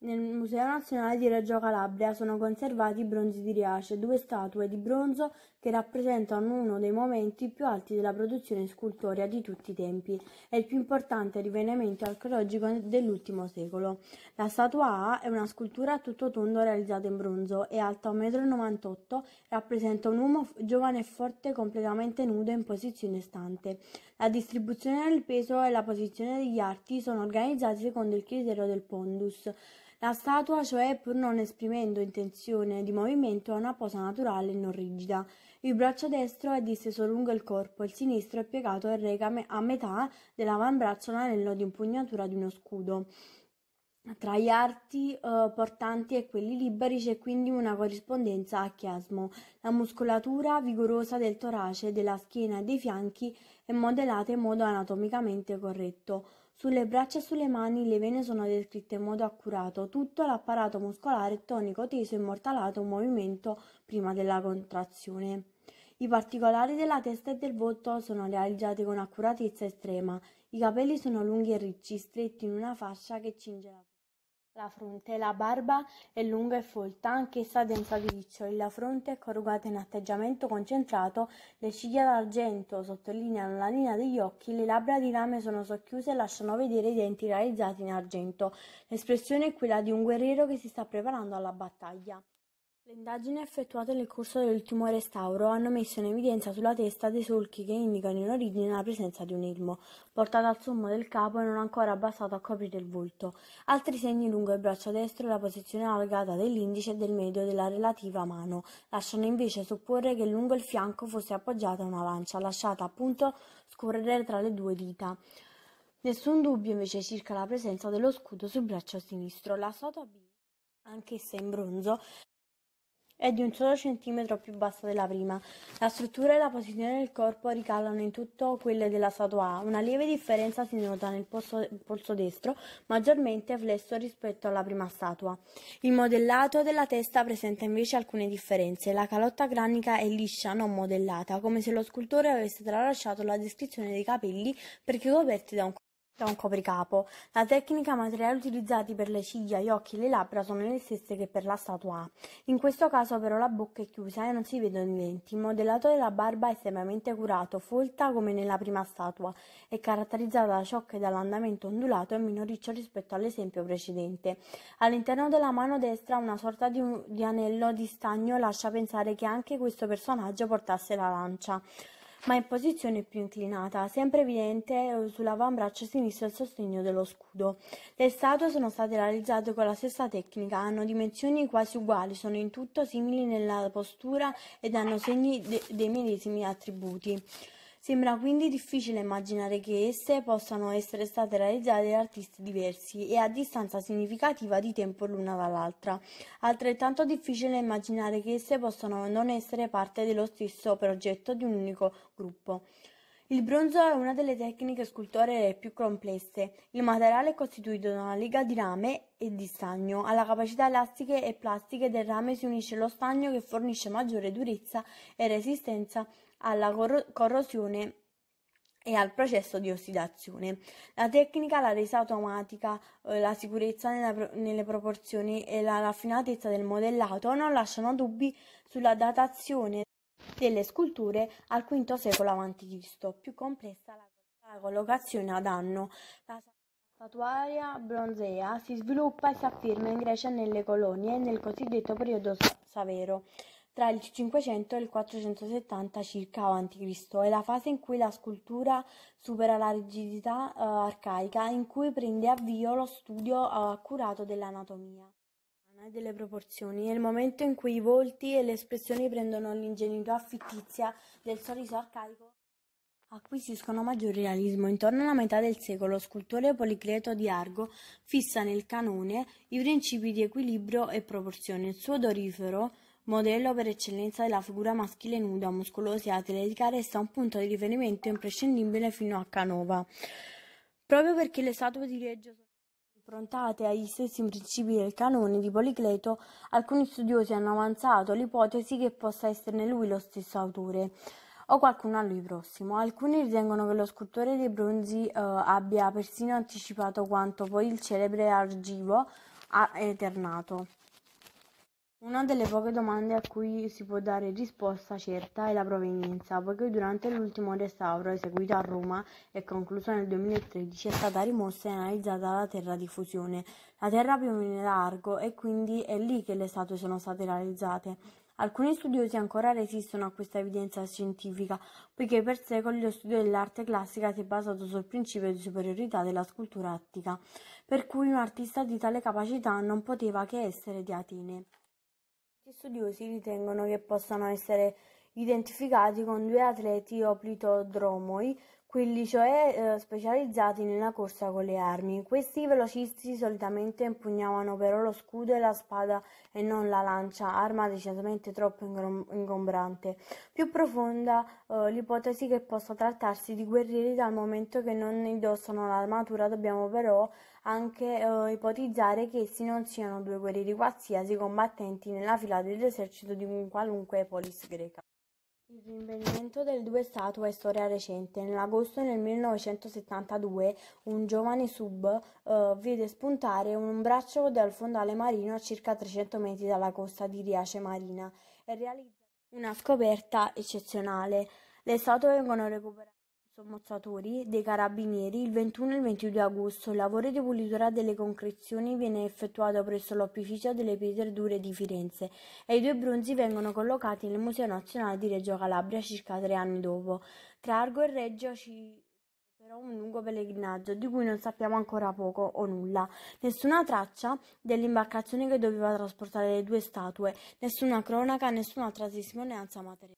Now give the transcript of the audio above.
Nel Museo Nazionale di Reggio Calabria sono conservati i bronzi di Riace, due statue di bronzo che rappresentano uno dei momenti più alti della produzione scultorea di tutti i tempi e il più importante rivenimento archeologico dell'ultimo secolo. La statua A è una scultura a tutto tondo realizzata in bronzo e alta 1,98 m, rappresenta un uomo giovane e forte completamente nudo in posizione stante. La distribuzione del peso e la posizione degli arti sono organizzati secondo il criterio del pondus. La statua, cioè, pur non esprimendo intenzione di movimento, ha una posa naturale e non rigida. Il braccio destro è disteso lungo il corpo, il sinistro è piegato e rega a metà dell'avambraccio l'anello di impugnatura di uno scudo. Tra gli arti eh, portanti e quelli liberi c'è quindi una corrispondenza a chiasmo. La muscolatura vigorosa del torace, della schiena e dei fianchi è modellata in modo anatomicamente corretto. Sulle braccia e sulle mani le vene sono descritte in modo accurato, tutto l'apparato muscolare tonico teso e mortalato un movimento prima della contrazione. I particolari della testa e del volto sono realizzati con accuratezza estrema. I capelli sono lunghi e ricci, stretti in una fascia che cinge la la fronte e la barba è lunga e folta, anch'essa densa di riccioli. La fronte è corrugata in atteggiamento concentrato, le ciglia d'argento sottolineano la linea degli occhi, le labbra di rame sono socchiuse e lasciano vedere i denti realizzati in argento. L'espressione è quella di un guerriero che si sta preparando alla battaglia. Le indagini effettuate nel corso dell'ultimo restauro hanno messo in evidenza sulla testa dei solchi che indicano in origine la presenza di un elmo, portato al sommo del capo e non ancora abbassato a coprire il volto, altri segni lungo il braccio destro e la posizione allargata dell'indice e del medio della relativa mano, lasciano invece supporre che lungo il fianco fosse appoggiata una lancia, lasciata appunto scorrere tra le due dita. Nessun dubbio invece circa la presenza dello scudo sul braccio sinistro. La statua B, anch'essa in bronzo, è di un solo centimetro più bassa della prima. La struttura e la posizione del corpo ricalano in tutto quelle della statua A. Una lieve differenza si nota nel polso, polso destro, maggiormente flesso rispetto alla prima statua. Il modellato della testa presenta invece alcune differenze. La calotta cranica è liscia, non modellata, come se lo scultore avesse tralasciato la descrizione dei capelli perché coperti da un da un copricapo. La tecnica e i materiali utilizzati per le ciglia, gli occhi e le labbra sono le stesse che per la statua In questo caso però la bocca è chiusa e non si vedono i denti. Il modellato della barba è estremamente curato, folta come nella prima statua, è caratterizzata da ciocche e dall'andamento ondulato e minoriccio rispetto all'esempio precedente. All'interno della mano destra una sorta di, un, di anello di stagno lascia pensare che anche questo personaggio portasse la lancia ma in posizione più inclinata, sempre evidente eh, sull'avambraccio sinistro il sostegno dello scudo. Le statue sono state realizzate con la stessa tecnica, hanno dimensioni quasi uguali, sono in tutto simili nella postura ed hanno segni de- dei medesimi attributi. Sembra quindi difficile immaginare che esse possano essere state realizzate da artisti diversi e a distanza significativa di tempo l'una dall'altra. Altrettanto difficile immaginare che esse possano non essere parte dello stesso progetto di un unico gruppo. Il bronzo è una delle tecniche scultoree più complesse. Il materiale è costituito da una lega di rame e di stagno. Alla capacità elastiche e plastiche del rame si unisce lo stagno che fornisce maggiore durezza e resistenza alla corrosione e al processo di ossidazione. La tecnica la resa automatica, eh, la sicurezza nella, nelle proporzioni e la raffinatezza del modellato non lasciano dubbi sulla datazione delle sculture al V secolo a.C., più complessa la, la collocazione ad anno. La statuaria bronzea si sviluppa e si afferma in Grecia nelle colonie nel cosiddetto periodo Savero tra il 500 e il 470 circa a.C. È la fase in cui la scultura supera la rigidità uh, arcaica in cui prende avvio lo studio uh, accurato dell'anatomia e delle proporzioni. È il momento in cui i volti e le espressioni prendono l'ingenuità fittizia del sorriso arcaico acquisiscono maggior realismo. Intorno alla metà del secolo, lo scultore Policleto di Argo fissa nel canone i principi di equilibrio e proporzione. Il suo odorifero Modello per eccellenza della figura maschile nuda, muscolosa e atletica, resta un punto di riferimento imprescindibile fino a Canova, proprio perché le statue di Reggio sono improntate agli stessi principi del canone di Policleto, alcuni studiosi hanno avanzato l'ipotesi che possa esserne lui lo stesso autore o qualcuno a lui prossimo. Alcuni ritengono che lo scultore dei bronzi eh, abbia persino anticipato quanto poi il celebre Argivo ha eternato. Una delle poche domande a cui si può dare risposta certa è la provenienza, poiché durante l'ultimo restauro eseguito a Roma e concluso nel 2013 è stata rimossa e analizzata la terra di fusione. La terra proviene da largo e quindi è lì che le statue sono state realizzate. Alcuni studiosi ancora resistono a questa evidenza scientifica, poiché per secoli lo studio dell'arte classica si è basato sul principio di superiorità della scultura attica, per cui un artista di tale capacità non poteva che essere di Atene. Gli studiosi ritengono che possano essere identificati con due atleti oplitodromoi quelli cioè eh, specializzati nella corsa con le armi. Questi velocisti solitamente impugnavano però lo scudo e la spada e non la lancia, arma decisamente troppo ingrom- ingombrante. Più profonda eh, l'ipotesi che possa trattarsi di guerrieri dal momento che non indossano l'armatura, dobbiamo però anche eh, ipotizzare che essi non siano due guerrieri qualsiasi combattenti nella fila dell'esercito di un qualunque polis greca. Il rinvenimento delle due statue è storia recente. Nell'agosto del 1972 un giovane sub uh, vide spuntare un braccio dal fondale marino a circa 300 metri dalla costa di Riace Marina e realizza una scoperta eccezionale. Le statue vengono recuperate sommozzatori dei carabinieri il 21 e il 22 agosto il lavoro di pulitura delle concrezioni viene effettuato presso l'opificio delle pietre dure di Firenze e i due bronzi vengono collocati nel Museo Nazionale di Reggio Calabria circa tre anni dopo. Tra Argo e Reggio ci però un lungo pellegrinaggio di cui non sappiamo ancora poco o nulla. Nessuna traccia dell'imbarcazione che doveva trasportare le due statue, nessuna cronaca, nessun'altra testimonianza materiale.